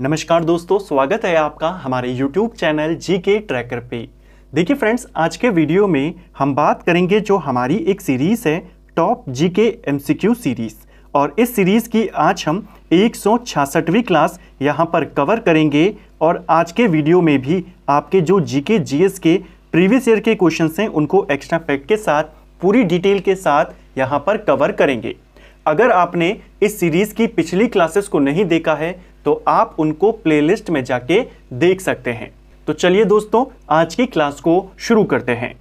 नमस्कार दोस्तों स्वागत है आपका हमारे YouTube चैनल जी के ट्रैकर पे देखिए फ्रेंड्स आज के वीडियो में हम बात करेंगे जो हमारी एक सीरीज़ है टॉप जी के एम सीरीज़ और इस सीरीज़ की आज हम एक क्लास यहाँ पर कवर करेंगे और आज के वीडियो में भी आपके जो जी के के प्रीवियस ईयर के क्वेश्चन हैं उनको एक्स्ट्रा फैक्ट के साथ पूरी डिटेल के साथ यहाँ पर कवर करेंगे अगर आपने इस सीरीज़ की पिछली क्लासेस को नहीं देखा है तो आप उनको प्लेलिस्ट में जाके देख सकते हैं तो चलिए दोस्तों आज की क्लास को शुरू करते हैं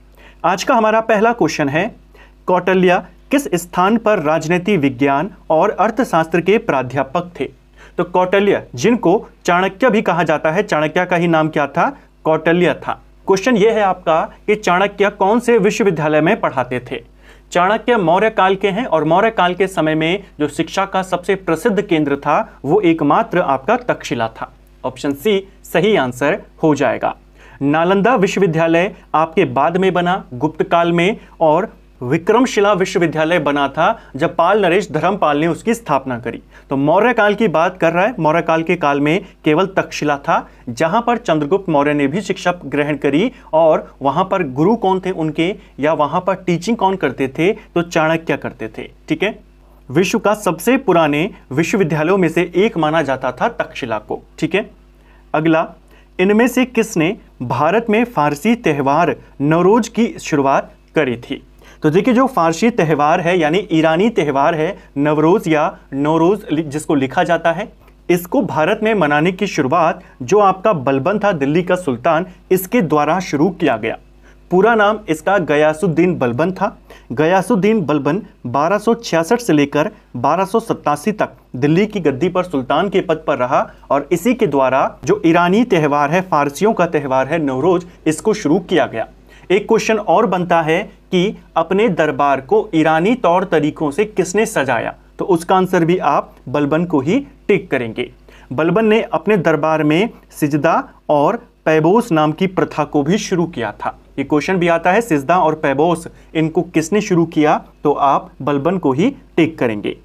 आज का हमारा पहला क्वेश्चन है कौटल्या किस स्थान पर राजनीति विज्ञान और अर्थशास्त्र के प्राध्यापक थे तो कौटल्य जिनको चाणक्य भी कहा जाता है चाणक्य का ही नाम क्या था कौटल्य था क्वेश्चन यह है आपका कि चाणक्य कौन से विश्वविद्यालय में पढ़ाते थे चाणक्य मौर्य काल के हैं और मौर्य काल के समय में जो शिक्षा का सबसे प्रसिद्ध केंद्र था वो एकमात्र आपका तक्षशिला था ऑप्शन सी सही आंसर हो जाएगा नालंदा विश्वविद्यालय आपके बाद में बना गुप्त काल में और विक्रमशिला विश्वविद्यालय बना था जब पाल नरेश धर्मपाल ने उसकी स्थापना करी तो मौर्य काल की बात कर रहा है मौर्य काल के काल में केवल तक्षशिला था जहां पर चंद्रगुप्त मौर्य ने भी शिक्षा ग्रहण करी और वहां पर गुरु कौन थे उनके या वहां पर टीचिंग कौन करते थे तो चाणक्य करते थे ठीक है विश्व का सबसे पुराने विश्वविद्यालयों में से एक माना जाता था तक्षशिला को ठीक है अगला इनमें से किसने भारत में फारसी त्यौहार नवरोज की शुरुआत करी थी तो देखिए जो फारसी त्यौहार है यानी ईरानी त्यौहार है नवरोज़ या नौरोज़ जिसको लिखा जाता है इसको भारत में मनाने की शुरुआत जो आपका बलबन था दिल्ली का सुल्तान इसके द्वारा शुरू किया गया पूरा नाम इसका गयासुद्दीन बलबन था गयासुद्दीन बलबन 1266 से लेकर बारह तक दिल्ली की गद्दी पर सुल्तान के पद पर रहा और इसी के द्वारा जो ईरानी त्यौहार है फारसियों का त्यौहार है नवरोज इसको शुरू किया गया एक क्वेश्चन और बनता है कि अपने दरबार को ईरानी तौर तरीकों से किसने सजाया तो उसका आंसर भी आप बलबन को ही टिक करेंगे बलबन ने अपने दरबार में सिजदा और पैबोस नाम की प्रथा को भी शुरू किया था ये क्वेश्चन भी आता है सिजदा और पैबोस इनको किसने शुरू किया तो आप बलबन को ही टिक करेंगे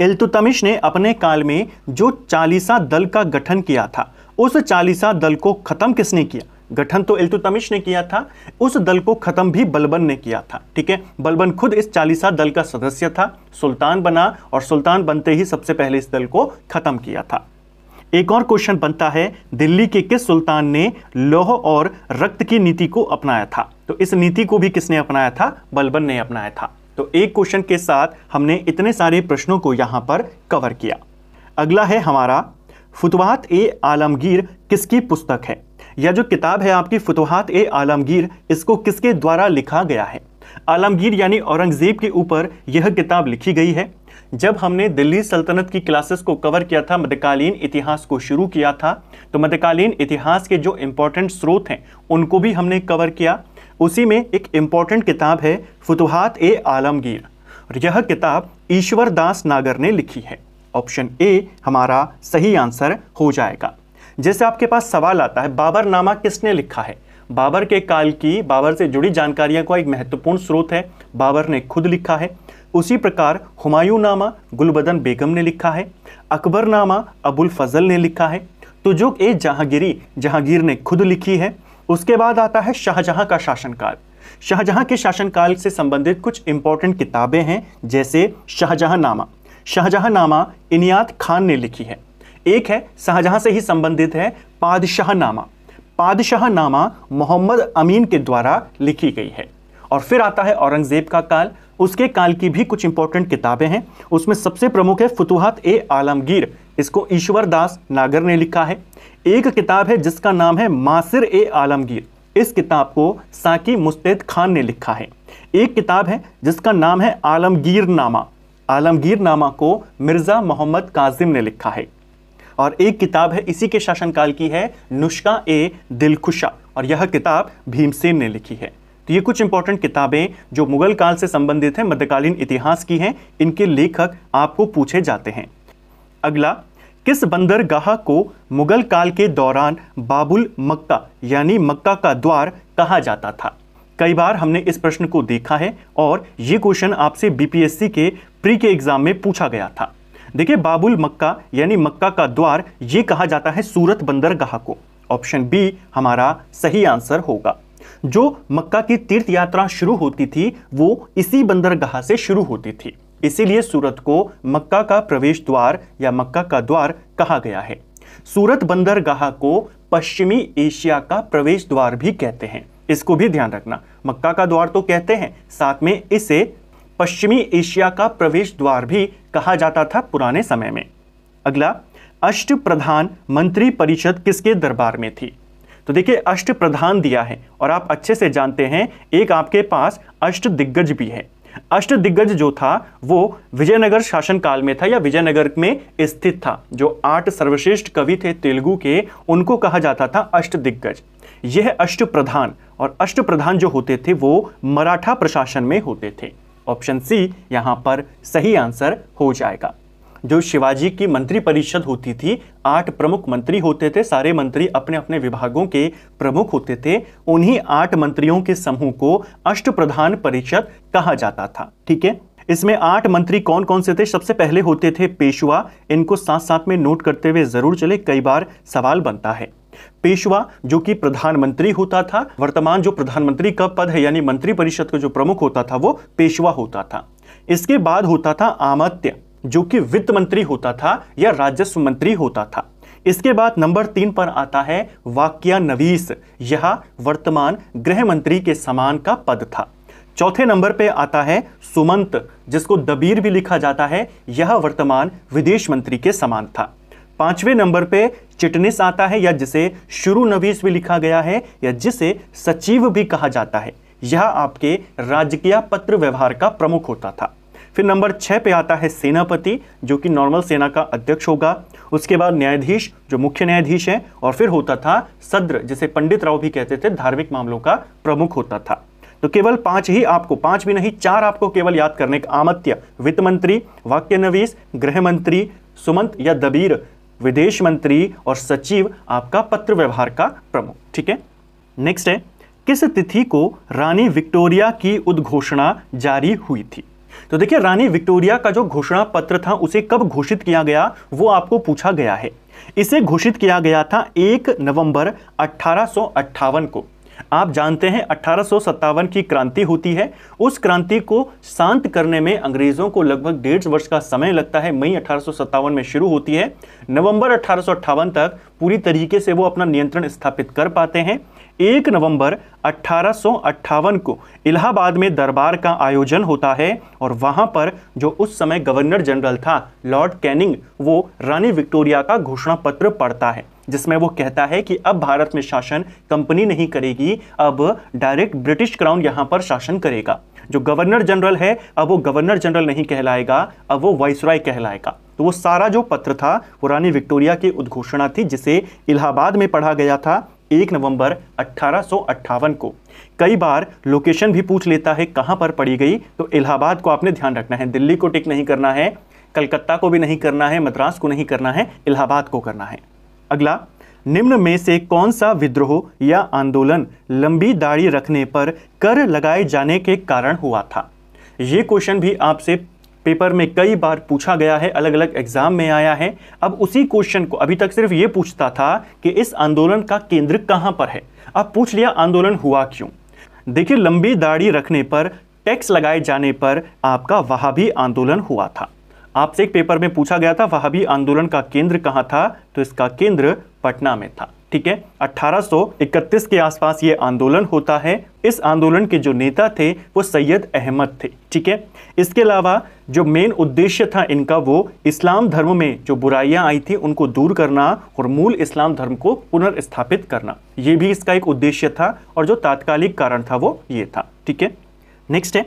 इल्तुतमिश ने अपने काल में जो चालीसा दल का गठन किया था उस चालीसा दल को ख़त्म किसने किया गठन तो इल्तुतमिश ने किया था उस दल को ख़त्म भी बलबन ने किया था ठीक है बलबन खुद इस चालीसा दल का सदस्य था सुल्तान बना और सुल्तान बनते ही सबसे पहले इस दल को ख़त्म किया था एक और क्वेश्चन बनता है दिल्ली के किस सुल्तान ने लोह और रक्त की नीति को अपनाया था तो इस नीति को भी किसने अपनाया था बलबन ने अपनाया था तो एक क्वेश्चन के साथ हमने इतने सारे प्रश्नों को यहां पर कवर किया अगला है हमारा फुतवात ए आलमगीर किसकी पुस्तक है यह जो किताब है आपकी फतवाहत ए आलमगीर इसको किसके द्वारा लिखा गया है आलमगीर यानी औरंगज़ेब के ऊपर यह किताब लिखी गई है जब हमने दिल्ली सल्तनत की क्लासेस को कवर किया था मध्यकालीन इतिहास को शुरू किया था तो मध्यकालीन इतिहास के जो इम्पोर्टेंट स्रोत हैं उनको भी हमने कवर किया उसी में एक इम्पॉर्टेंट किताब है फतवाहत ए आलमगीर और यह किताब ईश्वर दास नागर ने लिखी है ऑप्शन ए हमारा सही आंसर हो जाएगा जैसे आपके पास सवाल आता है बाबरनामा किसने लिखा है बाबर के काल की बाबर से जुड़ी जानकारियां का एक महत्वपूर्ण स्रोत है बाबर ने खुद लिखा है उसी प्रकार हुमायूं नामा गुलबदन बेगम ने लिखा है अकबर नामा अबुल फजल ने लिखा है तो जो ए जहांगीरी जहांगीर ने खुद लिखी है उसके बाद आता है शाहजहां का शासनकाल शाहजहां के शासनकाल से संबंधित कुछ इंपॉर्टेंट किताबें हैं जैसे शाहजहां नामा शाहजहां नामा इनियात खान ने लिखी है एक है शाहजहां से ही संबंधित है पादशाहनामा पादशाहनामा मोहम्मद अमीन के द्वारा लिखी गई है और फिर आता है औरंगज़ेब का काल उसके काल की भी कुछ इंपॉर्टेंट किताबें हैं उसमें सबसे प्रमुख है फतूहत ए आलमगीर इसको ईश्वरदास नागर ने लिखा है एक किताब है जिसका नाम है मासिर ए आलमगीर इस किताब को साकी मुस्तैद खान ने लिखा है एक किताब है जिसका नाम है आलमगीर नामा आलमगीर नामा को मिर्ज़ा मोहम्मद काजिम ने लिखा है और एक किताब है इसी के शासनकाल की है नुष्का ए दिलखुशा और यह किताब भीमसेन ने लिखी है तो ये कुछ इंपॉर्टेंट किताबें जो मुगल काल से संबंधित हैं मध्यकालीन इतिहास की हैं इनके लेखक आपको पूछे जाते हैं अगला किस बंदरगाह को मुगल काल के दौरान बाबुल मक्का यानी मक्का का द्वार कहा जाता था कई बार हमने इस प्रश्न को देखा है और ये क्वेश्चन आपसे बीपीएससी के प्री के एग्जाम में पूछा गया था देखिए बाबुल मक्का यानी मक्का का द्वार ये कहा जाता है सूरत बंदरगाह को ऑप्शन बी हमारा सही आंसर होगा जो मक्का की तीर्थ यात्रा शुरू होती थी वो इसी बंदरगाह से शुरू होती थी इसीलिए सूरत को मक्का का प्रवेश द्वार या मक्का का द्वार कहा गया है सूरत बंदरगाह को पश्चिमी एशिया का प्रवेश द्वार भी कहते हैं इसको भी ध्यान रखना मक्का का द्वार तो कहते हैं साथ में इसे पश्चिमी एशिया का प्रवेश द्वार भी कहा जाता था पुराने समय में अगला अष्ट प्रधान मंत्री परिषद किसके दरबार में थी तो देखिए अष्ट प्रधान दिया है और आप अच्छे से जानते हैं एक आपके पास अष्ट दिग्गज भी है अष्ट दिग्गज जो था वो विजयनगर शासन काल में था या विजयनगर में स्थित था जो आठ सर्वश्रेष्ठ कवि थे तेलुगु के उनको कहा जाता था अष्ट दिग्गज यह अष्ट प्रधान और अष्ट प्रधान जो होते थे वो मराठा प्रशासन में होते थे ऑप्शन सी यहाँ पर सही आंसर हो जाएगा जो शिवाजी की मंत्री परिषद होती थी आठ प्रमुख मंत्री होते थे सारे मंत्री अपने अपने विभागों के प्रमुख होते थे उन्हीं आठ मंत्रियों के समूह को अष्ट प्रधान परिषद कहा जाता था ठीक है इसमें आठ मंत्री कौन कौन से थे सबसे पहले होते थे पेशवा इनको साथ साथ में नोट करते हुए जरूर चले कई बार सवाल बनता है पेशवा जो कि प्रधानमंत्री होता था वर्तमान जो प्रधानमंत्री का पद है यानी मंत्रिपरिषद का जो प्रमुख होता था वो पेशवा होता था इसके बाद होता था आमत्य जो कि वित्त मंत्री होता था या राजस्व मंत्री होता था इसके बाद नंबर तीन पर आता है वाक्यानवीस यह वर्तमान गृह मंत्री के समान का पद था चौथे नंबर पे आता है सुमंत जिसको दबीर भी लिखा जाता है यह वर्तमान विदेश मंत्री के समान था पांचवें नंबर पे चिटनिस आता है या जिसे शुरू नवीस भी लिखा गया है या जिसे सचिव भी कहा जाता है यह आपके राजकीय पत्र व्यवहार का प्रमुख होता था फिर नंबर छह पे आता है सेनापति जो कि नॉर्मल सेना का अध्यक्ष होगा उसके बाद न्यायाधीश जो मुख्य न्यायाधीश है और फिर होता था सद्र जिसे पंडित राव भी कहते थे धार्मिक मामलों का प्रमुख होता था तो केवल पांच ही आपको पांच भी नहीं चार आपको केवल याद करने का आमत्य वित्त मंत्री वाक्य नवीस गृह मंत्री सुमंत या दबीर विदेश मंत्री और सचिव आपका पत्र व्यवहार का प्रमुख ठीक है नेक्स्ट है किस तिथि को रानी विक्टोरिया की उद्घोषणा जारी हुई थी तो देखिए रानी विक्टोरिया का जो घोषणा पत्र था उसे कब घोषित किया गया वो आपको पूछा गया है इसे घोषित किया गया था एक नवंबर अठारह को आप जानते हैं अठारह की क्रांति होती है उस क्रांति को शांत करने में अंग्रेज़ों को लगभग डेढ़ वर्ष का समय लगता है मई अठारह में शुरू होती है नवंबर अठारह तक पूरी तरीके से वो अपना नियंत्रण स्थापित कर पाते हैं एक नवंबर अट्ठारह को इलाहाबाद में दरबार का आयोजन होता है और वहां पर जो उस समय गवर्नर जनरल था लॉर्ड कैनिंग वो रानी विक्टोरिया का घोषणा पत्र पढ़ता है जिसमें वो कहता है कि अब भारत में शासन कंपनी नहीं करेगी अब डायरेक्ट ब्रिटिश क्राउन यहाँ पर शासन करेगा जो गवर्नर जनरल है अब वो गवर्नर जनरल नहीं कहलाएगा अब वो वाइसराय कहलाएगा तो वो सारा जो पत्र था वो रानी विक्टोरिया की उद्घोषणा थी जिसे इलाहाबाद में पढ़ा गया था एक नवंबर अट्ठारह को कई बार लोकेशन भी पूछ लेता है कहां पर पड़ी गई तो इलाहाबाद को आपने ध्यान रखना है दिल्ली को टिक नहीं करना है कलकत्ता को भी नहीं करना है मद्रास को नहीं करना है इलाहाबाद को करना है अगला निम्न में से कौन सा विद्रोह या आंदोलन लंबी दाढ़ी रखने पर कर लगाए जाने के कारण हुआ था ये क्वेश्चन भी आपसे पेपर में कई बार पूछा गया है अलग अलग एग्जाम में आया है अब उसी क्वेश्चन को अभी तक सिर्फ ये पूछता था कि इस आंदोलन का केंद्र कहाँ पर है अब पूछ लिया आंदोलन हुआ क्यों देखिए लंबी दाढ़ी रखने पर टैक्स लगाए जाने पर आपका वहाँ भी आंदोलन हुआ था आपसे एक पेपर में पूछा गया था वहाँ भी आंदोलन का केंद्र कहाँ था तो इसका केंद्र पटना में था ठीक है 1831 के आसपास ये आंदोलन होता है इस आंदोलन के जो नेता थे वो सैयद अहमद थे ठीक है इसके अलावा जो मेन उद्देश्य था इनका वो इस्लाम धर्म में जो बुराइयां आई थी उनको दूर करना और मूल इस्लाम धर्म को पुनर्स्थापित करना ये भी इसका एक उद्देश्य था और जो तात्कालिक कारण था वो ये था ठीक है नेक्स्ट है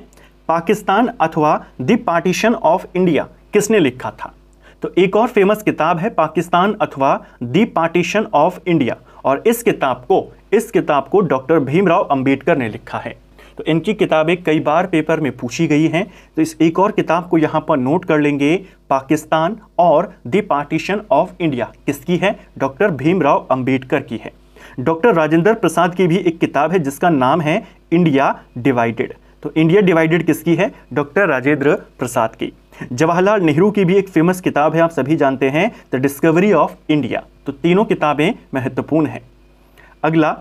पाकिस्तान अथवा द पार्टीशन ऑफ इंडिया किसने लिखा था तो एक और फेमस किताब है पाकिस्तान अथवा दी पार्टीशन ऑफ इंडिया और इस किताब को इस किताब को डॉक्टर भीमराव अंबेडकर ने लिखा है तो इनकी किताबें कई बार पेपर में पूछी गई हैं तो इस एक और किताब को यहाँ पर नोट कर लेंगे पाकिस्तान और द पार्टीशन ऑफ इंडिया किसकी है डॉक्टर भीमराव अंबेडकर की है डॉक्टर राजेंद्र प्रसाद की भी एक किताब है जिसका नाम है इंडिया डिवाइडेड तो इंडिया डिवाइडेड किसकी है डॉक्टर राजेंद्र प्रसाद की जवाहरलाल नेहरू की भी एक फेमस किताब है आप सभी जानते हैं द डिस्कवरी ऑफ इंडिया तो तीनों किताबें महत्वपूर्ण हैं अगला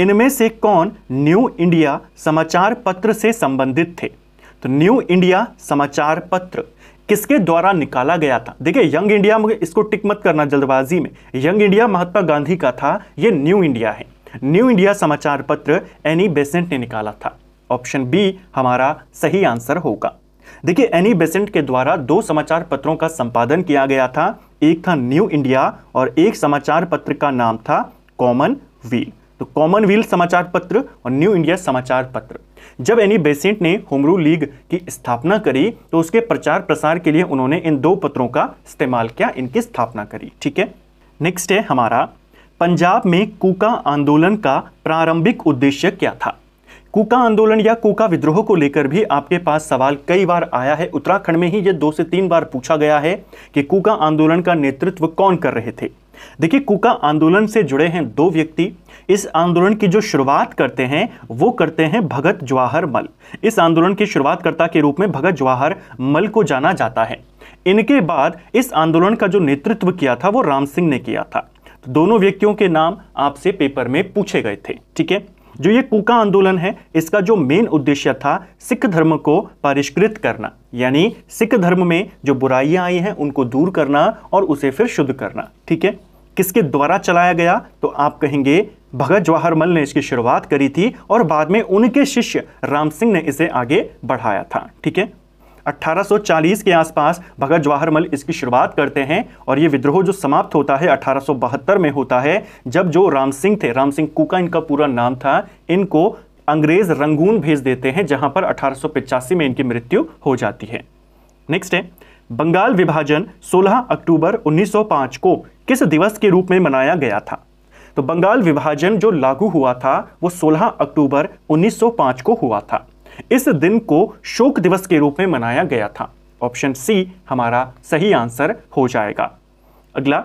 इनमें से कौन न्यू इंडिया समाचार पत्र से संबंधित थे तो न्यू इंडिया समाचार पत्र किसके द्वारा निकाला गया था देखिए यंग इंडिया मुझे इसको टिक मत करना जल्दबाजी में यंग इंडिया महात्मा गांधी का था ये न्यू इंडिया है न्यू इंडिया समाचार पत्र एनी बेसेंट ने निकाला था ऑप्शन बी हमारा सही आंसर होगा देखिए एनी बेसेंट के द्वारा दो समाचार पत्रों का संपादन किया गया था एक था न्यू इंडिया और एक समाचार पत्र का नाम था कॉमन व्हील तो कॉमन व्हील समाचार पत्र और न्यू इंडिया समाचार पत्र जब एनी बेसेंट ने होमरू लीग की स्थापना करी तो उसके प्रचार प्रसार के लिए उन्होंने इन दो पत्रों का इस्तेमाल किया इनकी स्थापना करी ठीक है नेक्स्ट है हमारा पंजाब में कूका आंदोलन का प्रारंभिक उद्देश्य क्या था कुका आंदोलन या कुका विद्रोह को लेकर भी आपके पास सवाल कई बार आया है उत्तराखंड में ही ये दो से तीन बार पूछा गया है कि कुका आंदोलन का नेतृत्व कौन कर रहे थे देखिए कुका आंदोलन से जुड़े हैं दो व्यक्ति इस आंदोलन की जो शुरुआत करते हैं वो करते हैं भगत जवाहर मल इस आंदोलन की शुरुआतकर्ता के रूप में भगत जवाहर मल को जाना जाता है इनके बाद इस आंदोलन का जो नेतृत्व किया था वो राम सिंह ने किया था तो दोनों व्यक्तियों के नाम आपसे पेपर में पूछे गए थे ठीक है जो ये कूका आंदोलन है इसका जो मेन उद्देश्य था सिख धर्म को परिष्कृत करना यानी सिख धर्म में जो बुराइयां आई हैं उनको दूर करना और उसे फिर शुद्ध करना ठीक है किसके द्वारा चलाया गया तो आप कहेंगे भगत जवाहरमल ने इसकी शुरुआत करी थी और बाद में उनके शिष्य राम सिंह ने इसे आगे बढ़ाया था ठीक है 1840 के आसपास भगत जवाहरमल इसकी शुरुआत करते हैं और ये विद्रोह जो समाप्त होता है अठारह में होता है जब जो राम सिंह थे राम सिंह कुका इनका पूरा नाम था इनको अंग्रेज रंगून भेज देते हैं जहां पर अठारह में इनकी मृत्यु हो जाती है नेक्स्ट है बंगाल विभाजन 16 अक्टूबर 1905 को किस दिवस के रूप में मनाया गया था तो बंगाल विभाजन जो लागू हुआ था वो 16 अक्टूबर 1905 को हुआ था इस दिन को शोक दिवस के रूप में मनाया गया था ऑप्शन सी हमारा सही आंसर हो जाएगा अगला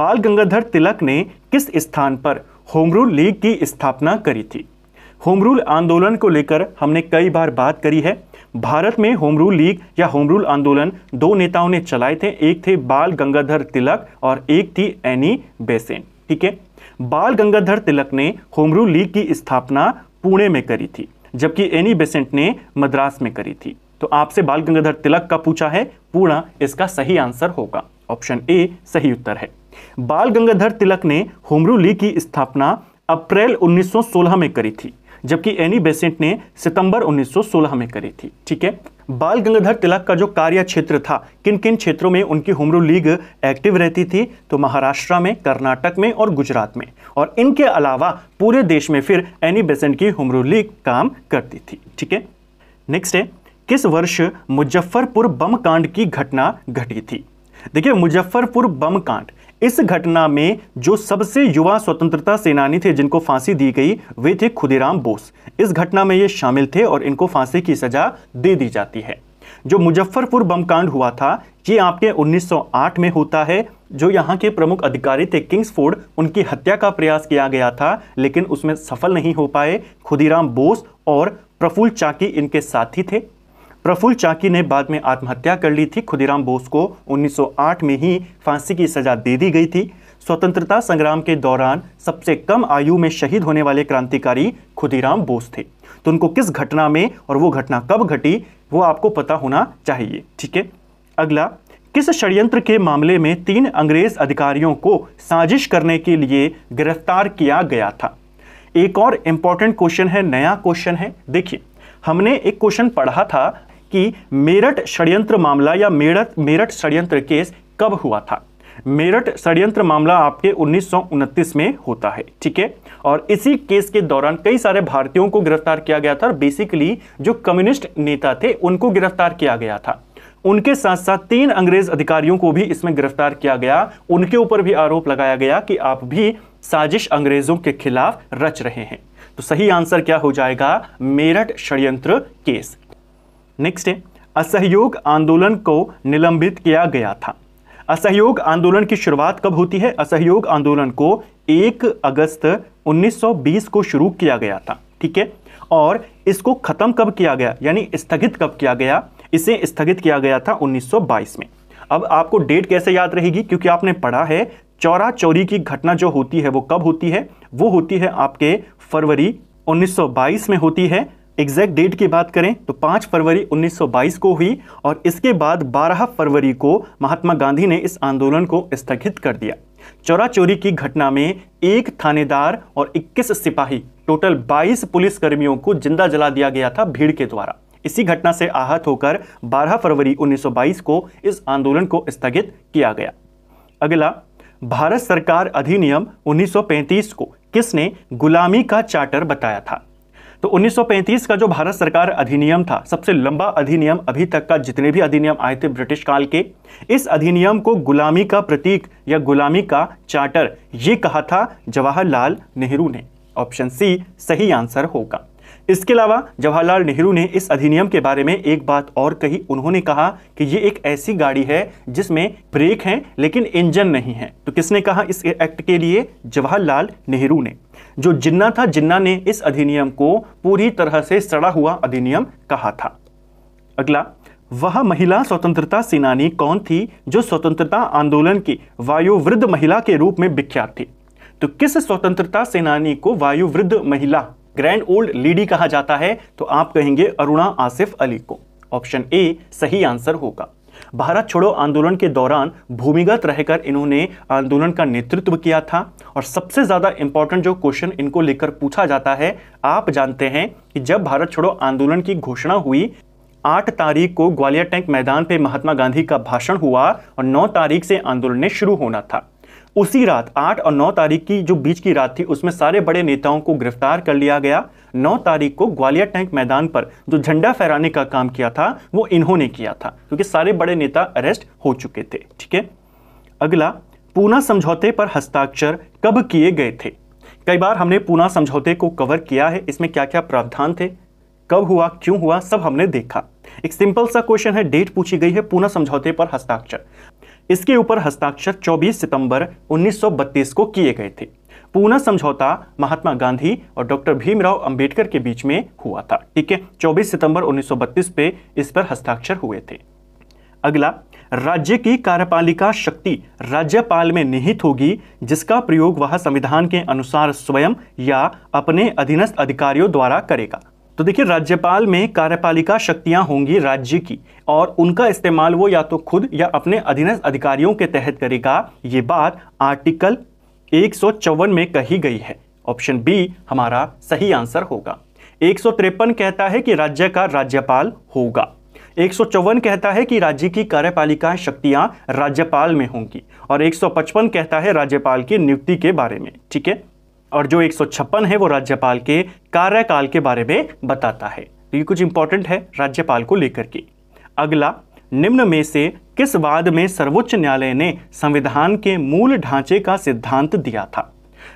बाल गंगाधर तिलक ने किस स्थान पर होमरूल लीग की स्थापना करी थी होमरूल आंदोलन को लेकर हमने कई बार बात करी है भारत में होमरूल लीग या होमरूल आंदोलन दो नेताओं ने चलाए थे एक थे बाल गंगाधर तिलक और एक थी एनी बेसेन ठीक है बाल गंगाधर तिलक ने होमरूल लीग की स्थापना पुणे में करी थी जबकि एनी बेसेंट ने मद्रास में करी थी तो आपसे बाल गंगाधर तिलक का पूछा है पूर्णा इसका सही आंसर होगा ऑप्शन ए सही उत्तर है बाल गंगाधर तिलक ने होमरू ली की स्थापना अप्रैल 1916 में करी थी जबकि एनी बेसेंट ने सितंबर 1916 में करी थी ठीक है बाल गंगाधर तिलक का जो कार्य क्षेत्र था किन किन क्षेत्रों में उनकी होमरू लीग एक्टिव रहती थी तो महाराष्ट्र में कर्नाटक में और गुजरात में और इनके अलावा पूरे देश में फिर एनी बेसेंट की होमरू लीग काम करती थी ठीक है नेक्स्ट है किस वर्ष मुजफ्फरपुर बम कांड की घटना घटी थी देखिए मुजफ्फरपुर बम कांड इस घटना में जो सबसे युवा स्वतंत्रता सेनानी थे जिनको फांसी दी गई वे थे खुदीराम बोस इस घटना में ये शामिल थे और इनको फांसी की सजा दे दी जाती है जो मुजफ्फरपुर बम कांड हुआ था ये आपके 1908 में होता है जो यहाँ के प्रमुख अधिकारी थे किंग्सफोर्ड उनकी हत्या का प्रयास किया गया था लेकिन उसमें सफल नहीं हो पाए खुदीराम बोस और प्रफुल्ल चाकी इनके साथी थे प्रफुल्ल चाकी ने बाद में आत्महत्या कर ली थी खुदीराम बोस को 1908 में ही फांसी की सजा दे दी गई थी स्वतंत्रता संग्राम के दौरान सबसे कम आयु में शहीद होने वाले क्रांतिकारी खुदीराम बोस थे तो उनको किस घटना में और वो घटना कब घटी वो आपको पता होना चाहिए ठीक है अगला किस षड्यंत्र के मामले में तीन अंग्रेज अधिकारियों को साजिश करने के लिए गिरफ्तार किया गया था एक और इंपॉर्टेंट क्वेश्चन है नया क्वेश्चन है देखिए हमने एक क्वेश्चन पढ़ा था कि मेरठ षड्यंत्र मामला या मेरठ मेरठ षड्यंत्र केस कब हुआ था मेरठ षड्यंत्र मामला आपके उन्नीस में होता है ठीक है और इसी केस के दौरान कई सारे भारतीयों को गिरफ्तार किया गया था और बेसिकली जो कम्युनिस्ट नेता थे उनको गिरफ्तार किया गया था उनके साथ साथ तीन अंग्रेज अधिकारियों को भी इसमें गिरफ्तार किया गया उनके ऊपर भी आरोप लगाया गया कि आप भी साजिश अंग्रेजों के खिलाफ रच रहे हैं तो सही आंसर क्या हो जाएगा मेरठ षड्यंत्र केस नेक्स्ट है असहयोग आंदोलन को निलंबित किया गया था असहयोग आंदोलन की शुरुआत कब होती है असहयोग आंदोलन को 1 अगस्त 1920 को शुरू किया गया था ठीक है और इसको ख़त्म कब किया गया यानी स्थगित कब किया गया इसे स्थगित किया गया था 1922 में अब आपको डेट कैसे याद रहेगी क्योंकि आपने पढ़ा है चौरा चौरी की घटना जो होती है वो कब होती है वो होती है आपके फरवरी 1922 में होती है एग्जैक्ट डेट की बात करें तो 5 फरवरी 1922 को हुई और इसके बाद 12 फरवरी को महात्मा गांधी ने इस आंदोलन को स्थगित कर दिया चौरा चोरी की घटना में एक थानेदार और 21 सिपाही टोटल 22 पुलिसकर्मियों को जिंदा जला दिया गया था भीड़ के द्वारा इसी घटना से आहत होकर 12 फरवरी 1922 को इस आंदोलन को स्थगित किया गया अगला भारत सरकार अधिनियम 1935 को किसने गुलामी का चार्टर बताया था तो 1935 का जो भारत सरकार अधिनियम था सबसे लंबा अधिनियम अभी तक का जितने भी अधिनियम आए थे ब्रिटिश काल के इस अधिनियम को गुलामी का प्रतीक या गुलामी का चार्टर ये कहा था जवाहरलाल नेहरू ने ऑप्शन सी सही आंसर होगा इसके अलावा जवाहरलाल नेहरू ने इस अधिनियम के बारे में एक बात और कही उन्होंने कहा कि ये एक ऐसी गाड़ी है जिसमें ब्रेक हैं लेकिन इंजन नहीं है तो किसने कहा इस एक्ट के लिए जवाहरलाल नेहरू ने जो जिन्ना था जिन्ना ने इस अधिनियम को पूरी तरह से सड़ा हुआ अधिनियम कहा था अगला वह महिला स्वतंत्रता सेनानी कौन थी जो स्वतंत्रता आंदोलन की वायुवृद्ध महिला के रूप में विख्यात थी तो किस स्वतंत्रता सेनानी को वायुवृद्ध महिला ग्रैंड ओल्ड लेडी कहा जाता है तो आप कहेंगे अरुणा आसिफ अली को ऑप्शन ए सही आंसर होगा भारत छोड़ो आंदोलन के दौरान भूमिगत रहकर इन्होंने आंदोलन का नेतृत्व किया था और सबसे ज़्यादा इंपॉर्टेंट जो क्वेश्चन इनको लेकर पूछा जाता है आप जानते हैं कि जब भारत छोड़ो आंदोलन की घोषणा हुई आठ तारीख को ग्वालियर टैंक मैदान पे महात्मा गांधी का भाषण हुआ और नौ तारीख से आंदोलन ने शुरू होना था उसी रात 8 और 9 तारीख की जो बीच की रात थी उसमें सारे बड़े नेताओं को गिरफ्तार कर लिया गया 9 तारीख को ग्वालियर टैंक मैदान पर जो झंडा फहराने का काम किया था वो इन्होंने किया था क्योंकि सारे बड़े नेता अरेस्ट हो चुके थे ठीक है अगला पूना समझौते पर हस्ताक्षर कब किए गए थे कई बार हमने पूना समझौते को कवर किया है इसमें क्या क्या प्रावधान थे कब हुआ क्यों हुआ सब हमने देखा एक सिंपल सा क्वेश्चन है डेट पूछी गई है पूना समझौते पर हस्ताक्षर इसके ऊपर हस्ताक्षर 24 सितंबर 1932 को किए गए थे पूना समझौता महात्मा गांधी और डॉक्टर भीमराव अंबेडकर के बीच में हुआ था ठीक है 24 सितंबर 1932 पे इस पर हस्ताक्षर हुए थे अगला राज्य की कार्यपालिका शक्ति राज्यपाल में निहित होगी जिसका प्रयोग वह संविधान के अनुसार स्वयं या अपने अधीनस्थ अधिकारियों द्वारा करेगा तो देखिए राज्यपाल में कार्यपालिका शक्तियां होंगी राज्य की और उनका इस्तेमाल वो या तो खुद या अपने अधीनस्थ अधिकारियों के तहत करेगा ये बात आर्टिकल एक में कही गई है ऑप्शन बी हमारा सही आंसर होगा एक कहता है कि राज्य का राज्यपाल होगा एक कहता है कि राज्य की कार्यपालिका शक्तियां राज्यपाल में होंगी और 155 कहता है राज्यपाल की नियुक्ति के बारे में ठीक है और जो एक है वो राज्यपाल के कार्यकाल के बारे में बताता है तो ये कुछ इंपॉर्टेंट है राज्यपाल को लेकर के अगला निम्न में से किस वाद में सर्वोच्च न्यायालय ने संविधान के मूल ढांचे का सिद्धांत दिया था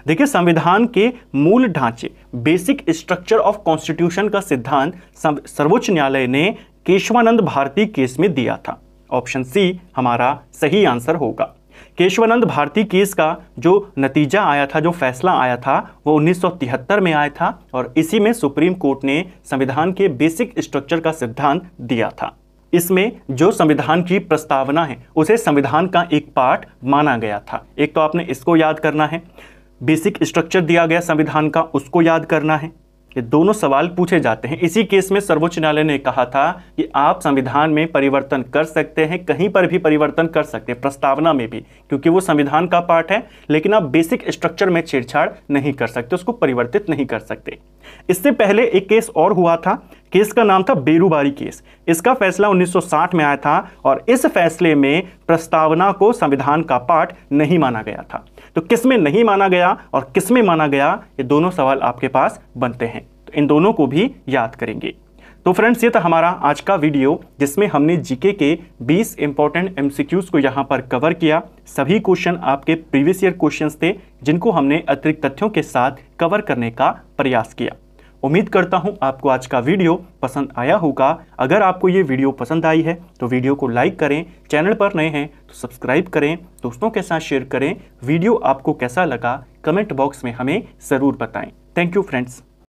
देखिए संविधान के मूल ढांचे बेसिक स्ट्रक्चर ऑफ कॉन्स्टिट्यूशन का सिद्धांत सर्वोच्च न्यायालय ने केशवानंद भारती केस में दिया था ऑप्शन सी हमारा सही आंसर होगा केशवानंद भारती केस का जो नतीजा आया था जो फैसला आया था वो 1973 में आया था और इसी में सुप्रीम कोर्ट ने संविधान के बेसिक स्ट्रक्चर का सिद्धांत दिया था इसमें जो संविधान की प्रस्तावना है उसे संविधान का एक पार्ट माना गया था एक तो आपने इसको याद करना है बेसिक स्ट्रक्चर दिया गया संविधान का उसको याद करना है ये दोनों सवाल पूछे जाते हैं इसी केस में सर्वोच्च न्यायालय ने कहा था कि आप संविधान में परिवर्तन कर सकते हैं कहीं पर भी परिवर्तन कर सकते हैं प्रस्तावना में भी क्योंकि वो संविधान का पार्ट है लेकिन आप बेसिक स्ट्रक्चर में छेड़छाड़ नहीं कर सकते उसको परिवर्तित नहीं कर सकते इससे पहले एक केस और हुआ था केस का नाम था बेरूबारी केस इसका फैसला 1960 में आया था और इस फैसले में प्रस्तावना को संविधान का पार्ट नहीं माना गया था तो किस में नहीं माना गया और किस में माना गया ये दोनों सवाल आपके पास बनते हैं तो इन दोनों को भी याद करेंगे तो फ्रेंड्स ये था हमारा आज का वीडियो जिसमें हमने जीके के 20 इंपॉर्टेंट एमसीक्यूज़ को यहाँ पर कवर किया सभी क्वेश्चन आपके प्रीवियस ईयर क्वेश्चंस थे जिनको हमने अतिरिक्त तथ्यों के साथ कवर करने का प्रयास किया उम्मीद करता हूं आपको आज का वीडियो पसंद आया होगा अगर आपको ये वीडियो पसंद आई है तो वीडियो को लाइक करें चैनल पर नए हैं तो सब्सक्राइब करें दोस्तों के साथ शेयर करें वीडियो आपको कैसा लगा कमेंट बॉक्स में हमें ज़रूर बताएं थैंक यू फ्रेंड्स